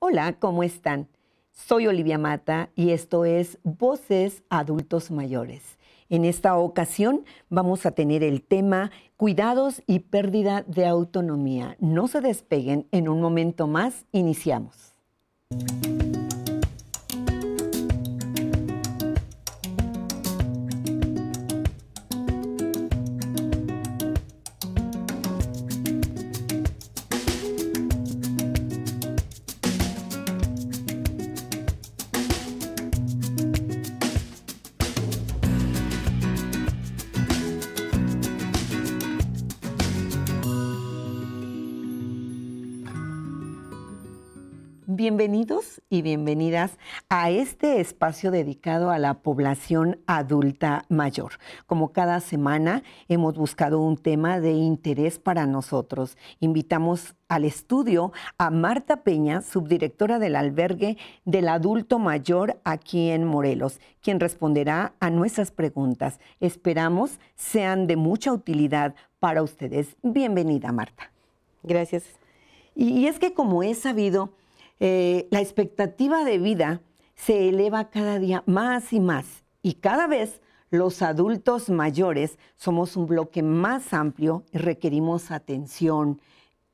Hola, ¿cómo están? Soy Olivia Mata y esto es Voces Adultos Mayores. En esta ocasión vamos a tener el tema Cuidados y pérdida de autonomía. No se despeguen, en un momento más iniciamos. Bienvenidos y bienvenidas a este espacio dedicado a la población adulta mayor. Como cada semana hemos buscado un tema de interés para nosotros. Invitamos al estudio a Marta Peña, subdirectora del albergue del adulto mayor aquí en Morelos, quien responderá a nuestras preguntas. Esperamos sean de mucha utilidad para ustedes. Bienvenida, Marta. Gracias. Y, es que como he sabido, eh, la expectativa de vida se eleva cada día más y más y cada vez los adultos mayores somos un bloque más amplio y requerimos atención,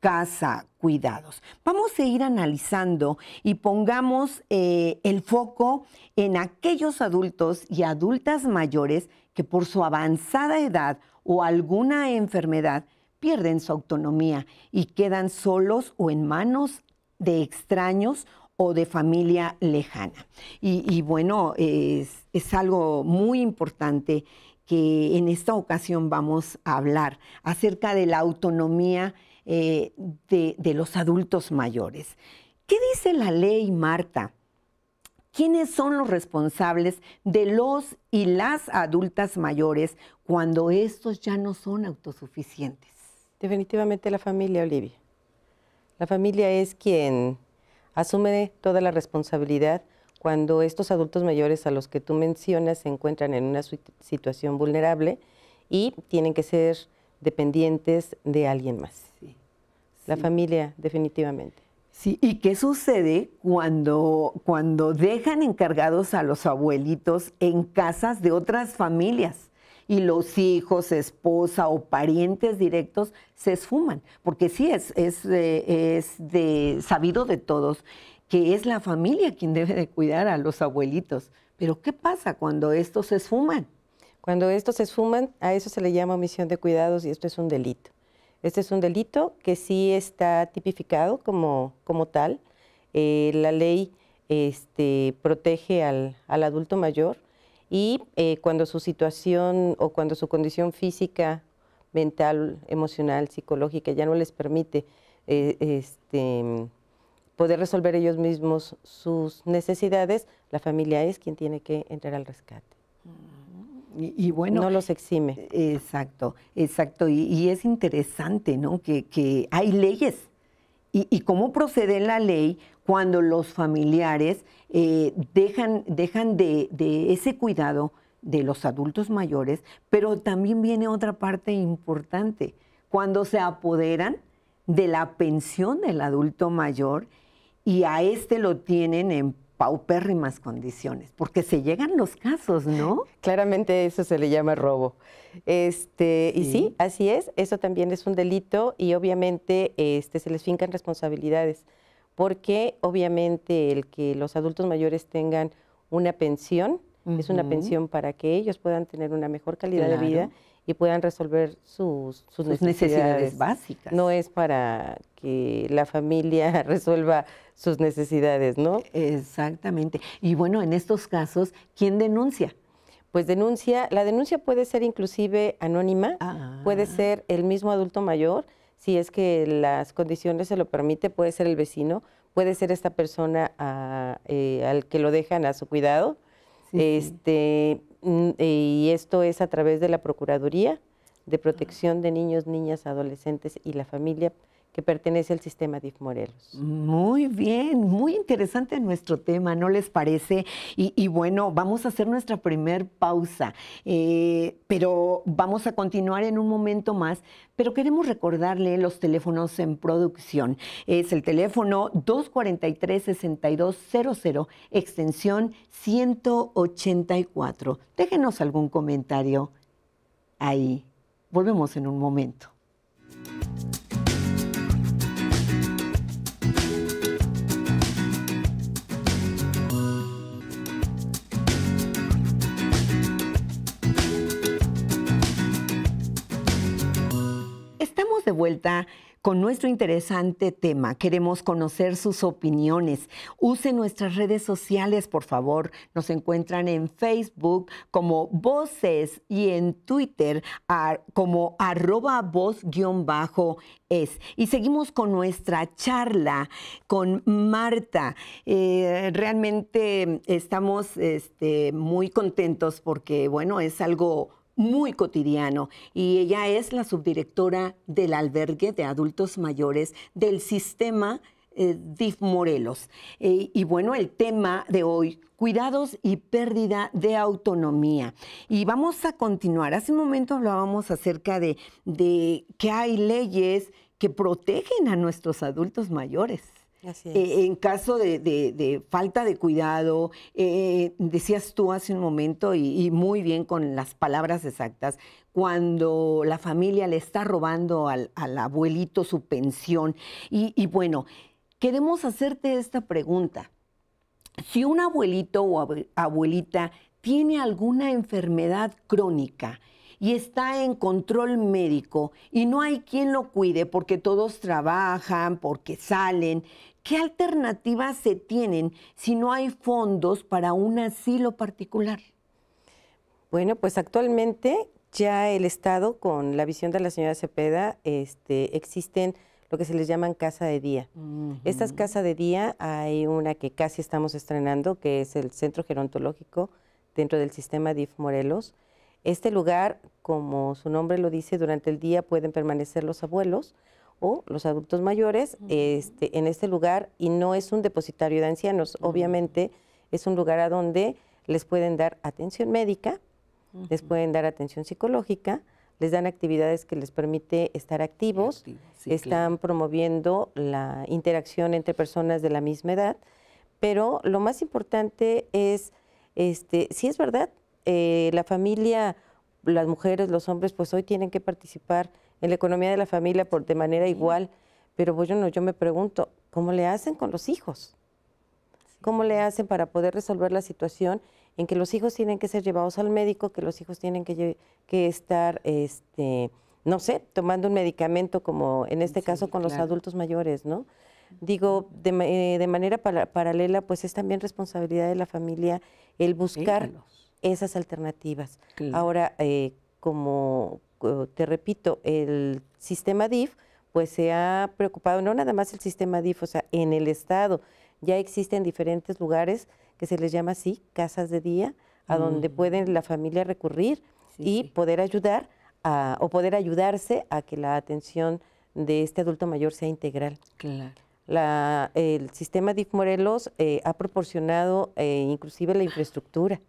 casa, cuidados. Vamos a ir analizando y pongamos eh, el foco en aquellos adultos y adultas mayores que por su avanzada edad o alguna enfermedad pierden su autonomía y quedan solos o en manos de extraños o de familia lejana. Y, bueno, es, algo muy importante que en esta ocasión vamos a hablar acerca de la autonomía eh, de, de los adultos mayores. ¿Qué dice la ley, Marta? ¿Quiénes son los responsables de los y las adultas mayores cuando estos ya no son autosuficientes? Definitivamente la familia, Olivia. La familia es quien asume toda la responsabilidad cuando estos adultos mayores a los que tú mencionas se encuentran en una situación vulnerable y tienen que ser dependientes de alguien más. la familia, definitivamente. Sí, ¿y qué sucede cuando, cuando dejan encargados a los abuelitos en casas de otras familias? y los hijos, esposa o parientes directos se esfuman, porque sí eh, es, de, sabido de todos que es la familia quien debe de cuidar a los abuelitos. Pero ¿qué pasa cuando estos se esfuman? Cuando estos se esfuman, a eso se le llama omisión de cuidados y esto es un delito. Este es un delito que sí está tipificado como, tal. Eh, la ley este, protege al adulto mayor y eh, cuando su situación o cuando su condición física, mental, emocional, psicológica ya no les permite eh, este, poder resolver ellos mismos sus necesidades, la familia es quien tiene que entrar al rescate. Y, bueno. No los exime. Exacto, exacto. Y, es interesante, ¿no? Que, que, hay leyes y, cómo procede la ley cuando los familiares eh, dejan, de, de, ese cuidado de los adultos mayores, pero también viene otra parte importante, cuando se apoderan de la pensión del adulto mayor y a este lo tienen en paupérrimas condiciones, porque se llegan los casos, ¿no? Claramente eso se le llama robo. Este, y sí, así es, eso también es un delito y obviamente este, se les fincan responsabilidades, porque obviamente el que los adultos mayores tengan una pensión, es una pensión para que ellos puedan tener una mejor calidad de vida y puedan resolver sus, necesidades. básicas. No es para que la familia resuelva sus necesidades, ¿no? Exactamente. Y bueno, en estos casos, ¿quién denuncia? Pues denuncia, la denuncia puede ser inclusive anónima, ah. puede ser el mismo adulto mayor, si es que las condiciones se lo permite, puede ser el vecino, puede ser esta persona ah, eh, al que lo dejan a su cuidado. este, Mm, y esto es a través de la Procuraduría de Protección de Niños, Niñas, Adolescentes y la Familia que pertenece al sistema DIF Morelos. Muy bien, muy interesante nuestro tema, ¿no les parece? Y, bueno, vamos a hacer nuestra primer pausa, eh, pero vamos a continuar en un momento más, pero queremos recordarle los teléfonos en producción. Es el teléfono 243-6200, extensión 184. Déjenos algún comentario ahí. Volvemos en un momento. de vuelta con nuestro interesante tema. Queremos conocer sus opiniones. Use nuestras redes sociales, por favor. Nos encuentran en Facebook como Voces y en Twitter como arroba voz-es. Y seguimos con nuestra charla con Marta. Eh, realmente estamos este, muy contentos porque, bueno, es algo muy cotidiano y ella es la subdirectora del albergue de adultos mayores del sistema eh, DIF Morelos. Eh, y bueno, el tema de hoy, cuidados y pérdida de autonomía. Y vamos a continuar. Hace un momento hablábamos acerca de que hay leyes que protegen a nuestros adultos mayores. Eh, en caso de, falta de cuidado, eh, decías tú hace un momento y, muy bien con las palabras exactas, cuando la familia le está robando al, abuelito su pensión. y bueno, queremos hacerte esta pregunta. Si un abuelito o abuelita tiene alguna enfermedad crónica, y está en control médico y no hay quien lo cuide porque todos trabajan, porque salen, ¿qué alternativas se tienen si no hay fondos para un asilo particular? Bueno, pues actualmente ya el Estado, con la visión de la señora Cepeda, este, existen lo que se les llaman casa de día. Estas casas de día hay una que casi estamos estrenando, que es el Centro Gerontológico dentro del sistema DIF Morelos, este lugar, como su nombre lo dice, durante el día pueden permanecer los abuelos o los adultos mayores este, en este lugar y no es un depositario de ancianos. Obviamente es un lugar a donde les pueden dar atención médica, les pueden dar atención psicológica, les dan actividades que les permite estar activos, están promoviendo la interacción entre personas de la misma edad, pero lo más importante es, este, si es verdad, eh, la familia, las mujeres, los hombres, pues hoy tienen que participar en la economía de la familia por, de manera igual. Pero bueno, pues yo me pregunto, ¿cómo le hacen con los hijos? ¿Cómo le hacen para poder resolver la situación en que los hijos tienen que ser llevados al médico, que los hijos tienen que, estar, este, no sé, tomando un medicamento como en este caso con los adultos mayores, ¿no? Digo, de, eh, manera paralela, pues es también responsabilidad de la familia el buscar esas alternativas. Ahora, eh, como te repito, el sistema DIF, pues se ha preocupado, no nada más el sistema DIF, o sea, en el Estado ya existen diferentes lugares que se les llama así, casas de día, a mm. donde pueden la familia recurrir y poder ayudar a, o poder ayudarse a que la atención de este adulto mayor sea integral. Claro. el sistema DIF Morelos eh, ha proporcionado eh, inclusive la infraestructura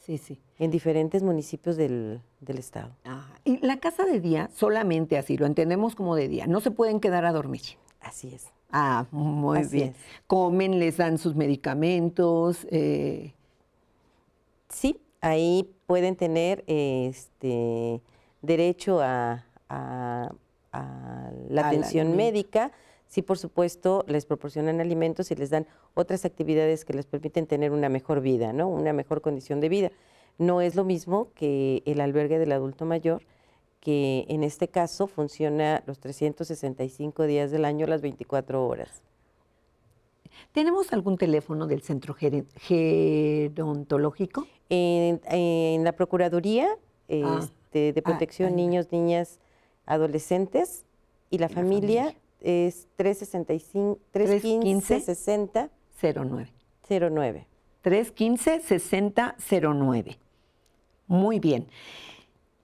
sí, sí. En diferentes municipios del, del estado. Ah, Y la casa de día, solamente así, lo entendemos como de día, no se pueden quedar a dormir. Así es. Ah, muy bien. Comen, les dan sus medicamentos. Eh. Sí, ahí pueden tener este derecho a, la atención médica sí, por supuesto, les proporcionan alimentos y les dan otras actividades que les permiten tener una mejor vida, ¿no? Una mejor condición de vida. No es lo mismo que el albergue del adulto mayor, que en este caso funciona los 365 días del año, las 24 horas. ¿Tenemos algún teléfono del centro gerontológico? En, la Procuraduría ah. este, de ah, Protección Niños, Niñas, Adolescentes y la familia es 315 60 09. 09. 315 60 09. Muy bien.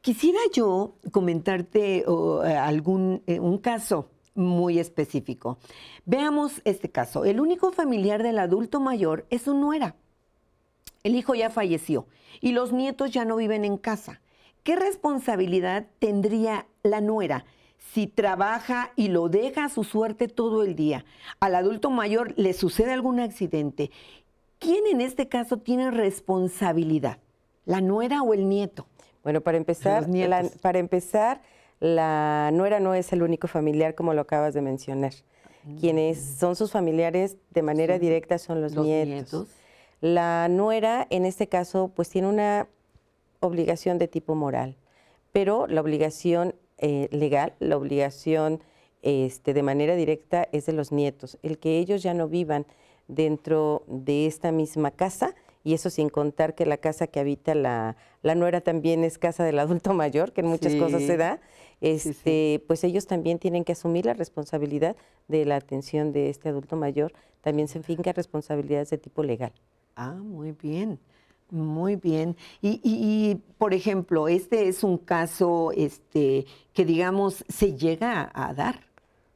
Quisiera yo comentarte eh, algún eh, un caso muy específico. Veamos este caso. El único familiar del adulto mayor es su nuera. El hijo ya falleció y los nietos ya no viven en casa. ¿Qué responsabilidad tendría la nuera? si trabaja y lo deja a su suerte todo el día, al adulto mayor le sucede algún accidente, ¿quién en este caso tiene responsabilidad? ¿La nuera o el nieto? Bueno, para empezar, la, para empezar, la nuera no es el único familiar como lo acabas de mencionar. Ah, Quienes son sus familiares de manera directa son los, nietos. nietos. La nuera, en este caso, pues tiene una obligación de tipo moral, pero la obligación eh, legal, la obligación este, de manera directa es de los nietos, el que ellos ya no vivan dentro de esta misma casa, y eso sin contar que la casa que habita la, nuera también es casa del adulto mayor, que en muchas cosas se da, este, pues ellos también tienen que asumir la responsabilidad de la atención de este adulto mayor, también se finca responsabilidades de tipo legal. Ah, muy bien. Muy bien. Y, por ejemplo, este es un caso este, que, digamos, se llega a dar.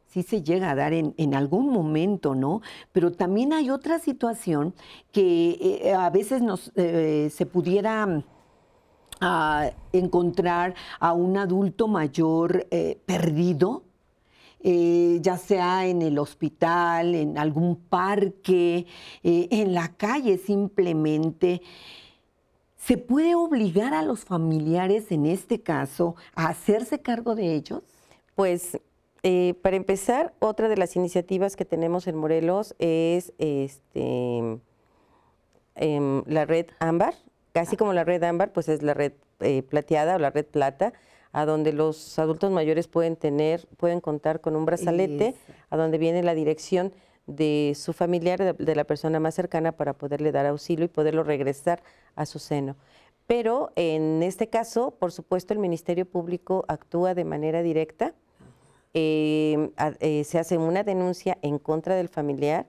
Sí se llega a dar en, algún momento, ¿no? Pero también hay otra situación que eh, a veces nos, eh, se pudiera ah, encontrar a un adulto mayor eh, perdido, ya sea en el hospital, en algún parque, en la calle simplemente. ¿Se puede obligar a los familiares, en este caso, a hacerse cargo de ellos? Pues eh, para empezar, otra de las iniciativas que tenemos en Morelos es este, em, la red ámbar, casi como la red ámbar, pues es la red eh, plateada o la red plata, a donde los adultos mayores pueden tener, pueden contar con un brazalete, a donde viene la dirección de su familiar, de, la persona más cercana para poderle dar auxilio y poderlo regresar a su seno. Pero en este caso, por supuesto, el Ministerio Público actúa de manera directa, eh, eh, se hace una denuncia en contra del familiar,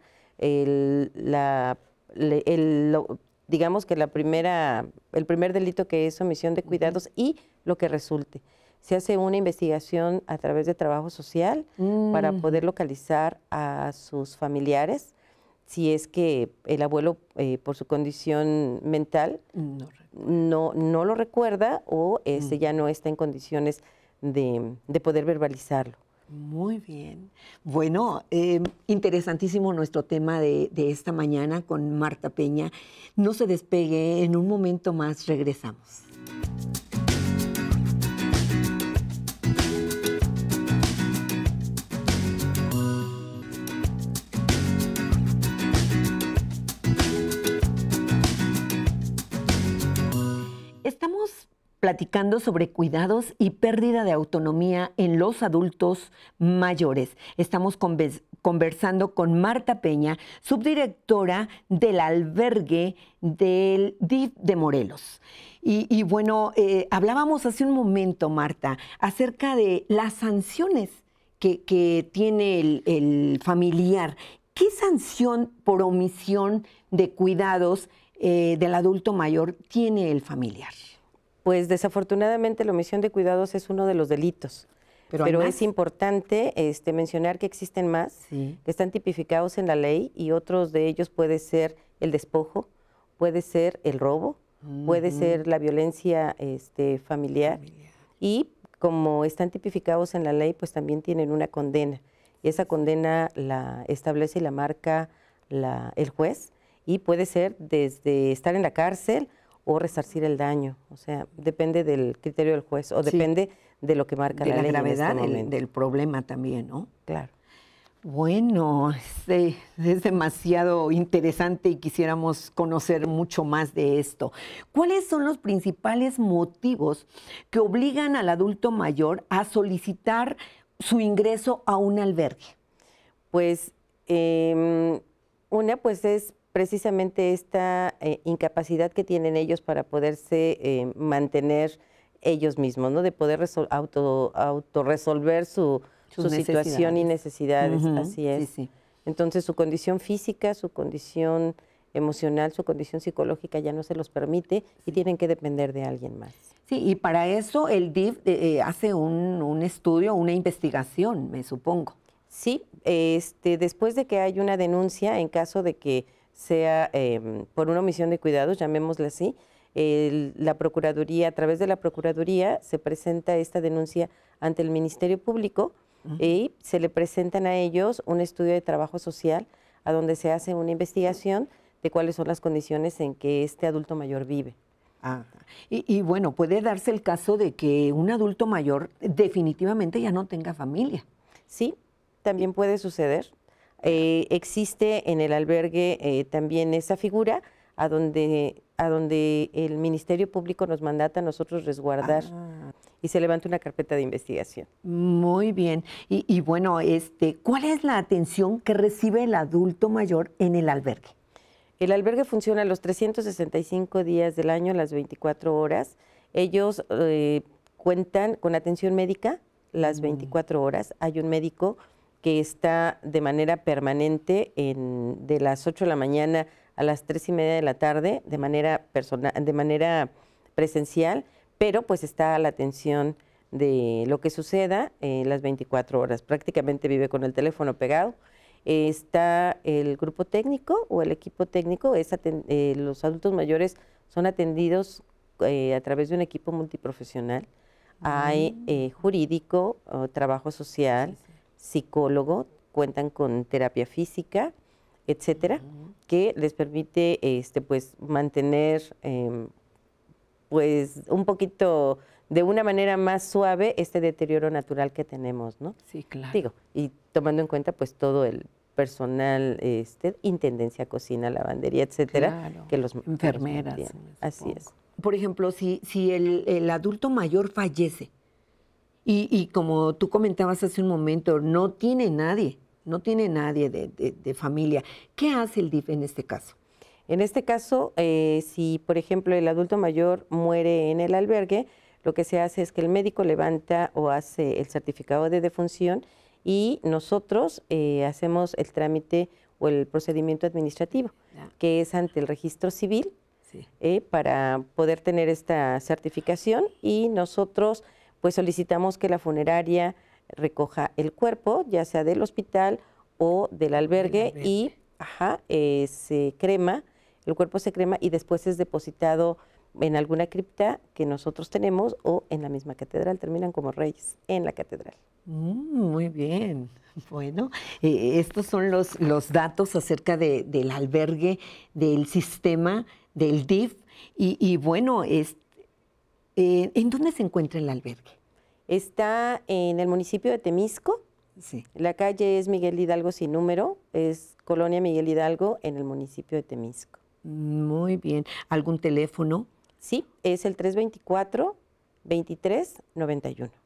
digamos que la primera, el primer delito que es omisión de cuidados y lo que resulte se hace una investigación a través de trabajo social para mm. poder localizar a sus familiares si es que el abuelo, eh, por su condición mental, no, no, lo recuerda o ese mm. ya no está en condiciones de, poder verbalizarlo. Muy bien. Bueno, em, interesantísimo nuestro tema de, de esta mañana con Marta Peña. No se despegue, en un momento más regresamos. platicando sobre cuidados y pérdida de autonomía en los adultos mayores. Estamos conversando con Marta Peña, subdirectora del albergue del DIF de Morelos. Y, bueno, eh, hablábamos hace un momento, Marta, acerca de las sanciones que, tiene el, familiar. ¿Qué sanción por omisión de cuidados eh, del adulto mayor tiene el familiar? Pues desafortunadamente la omisión de cuidados es uno de los delitos. Pero, es importante este, mencionar que existen más, que están tipificados en la ley y otros de ellos puede ser el despojo, puede ser el robo, puede ser la violencia este, familiar, y como están tipificados en la ley, pues también tienen una condena. Y esa condena la establece y la marca el juez y puede ser desde estar en la cárcel o resarcir el daño. O sea, depende del criterio del juez o depende de lo que marca la, gravedad este del, problema también, ¿no? Claro. Bueno, este, es, demasiado interesante y quisiéramos conocer mucho más de esto. ¿Cuáles son los principales motivos que obligan al adulto mayor a solicitar su ingreso a un albergue? Pues em, una pues es precisamente esta eh, incapacidad que tienen ellos para poderse eh, mantener ellos mismos, ¿no? De poder auto, autorresolver su, situación y necesidades, así es. Entonces su condición física, su condición emocional, su condición psicológica ya no se los permite y tienen que depender de alguien más. Sí, y para eso el DIF eh, hace un, un, estudio, una investigación, me supongo. Sí, este, después de que hay una denuncia en caso de que sea em, por una omisión de cuidados, llamémosle así, la Procuraduría, a través de la Procuraduría se presenta esta denuncia ante el Ministerio Público y se le presentan a ellos un estudio de trabajo social a donde se hace una investigación de cuáles son las condiciones en que este adulto mayor vive. Ah, y, y bueno, puede darse el caso de que un adulto mayor definitivamente ya no tenga familia. Sí, también puede suceder. Eh, existe en el albergue eh, también esa figura a donde, a donde el Ministerio Público nos mandata a nosotros resguardar. Ah. Y se levanta una carpeta de investigación. Muy bien. Y, bueno, este, ¿cuál es la atención que recibe el adulto mayor en el albergue? El albergue funciona los 365 días del año, las 24 horas. Ellos eh, cuentan con atención médica las 24 mm. horas. Hay un médico que está de manera permanente en, de las 8 de la mañana a las 3 y media de la tarde de manera, personal, de manera presencial, pero pues está a la atención de lo que suceda en eh, las 24 horas. Prácticamente vive con el teléfono pegado. está el grupo técnico o el equipo técnico. Es eh, los adultos mayores son atendidos eh, a través de un equipo multiprofesional. Hay ah. jurídico, trabajo social psicólogo, cuentan con terapia física, etcétera, que les permite este, pues, mantener em, pues, un poquito de una manera más suave este deterioro natural que tenemos, ¿no? Sí, claro. Digo, y tomando en cuenta pues todo el personal, este, intendencia, cocina, lavandería, etcétera, que los enfermeras. Así es. Por ejemplo, si, si el adulto mayor fallece, y, como tú comentabas hace un momento, no tiene nadie, no tiene nadie de, familia. ¿Qué hace el DIF en este caso? En este caso, eh, si por ejemplo el adulto mayor muere en el albergue, lo que se hace es que el médico levanta o hace el certificado de defunción y nosotros eh, hacemos el trámite o el procedimiento administrativo, que es ante el registro civil, eh, para poder tener esta certificación y nosotros pues solicitamos que la funeraria recoja el cuerpo, ya sea del hospital o del albergue, y ajá, eh, se crema, el cuerpo se crema y después es depositado en alguna cripta que nosotros tenemos o en la misma catedral, terminan como reyes en la catedral. Mm, muy bien. Bueno, eh, estos son los, los datos acerca del albergue, del sistema, del DIF. Y, y bueno, es, eh, ¿En dónde se encuentra el albergue? Está en el municipio de Temisco. Sí. La calle es Miguel Hidalgo sin número, es Colonia Miguel Hidalgo en el municipio de Temisco. Muy bien. ¿Algún teléfono? Sí, es el 324 2391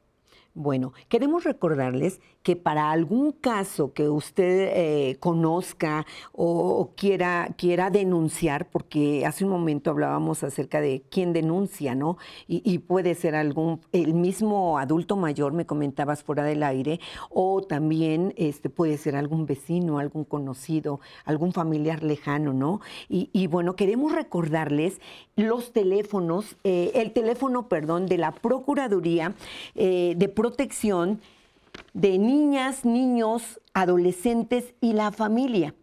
bueno, queremos recordarles que para algún caso que usted eh, conozca o, quiera, quiera denunciar, porque hace un momento hablábamos acerca de quién denuncia, ¿no? Y, puede ser algún, el mismo adulto mayor, me comentabas fuera del aire, o también este, puede ser algún vecino, algún conocido, algún familiar lejano, ¿no? Y, bueno, queremos recordarles los teléfonos, eh, el teléfono, perdón, de la Procuraduría eh, de de protección de niñas, niños, adolescentes y la familia.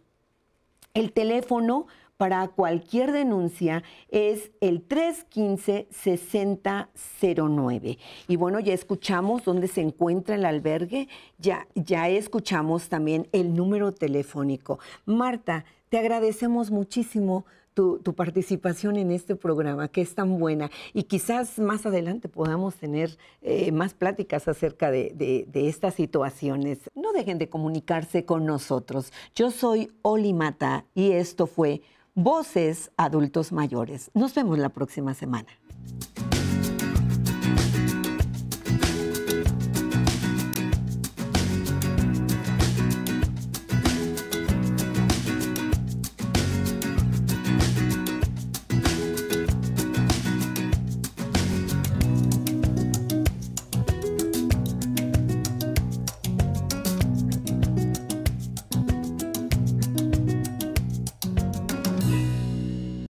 El teléfono para cualquier denuncia es el 315-6009. Y bueno, ya escuchamos dónde se encuentra el albergue, ya, ya escuchamos también el número telefónico. Marta, te agradecemos muchísimo tu, participación en este programa, que es tan buena. Y quizás más adelante podamos tener eh, más pláticas acerca de, estas situaciones. No dejen de comunicarse con nosotros. Yo soy Oli Mata y esto fue Voces Adultos Mayores. Nos vemos la próxima semana.